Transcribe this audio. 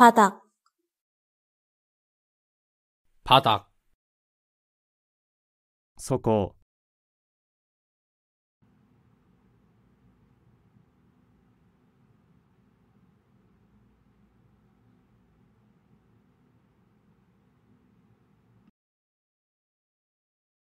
パダック。パダそこ。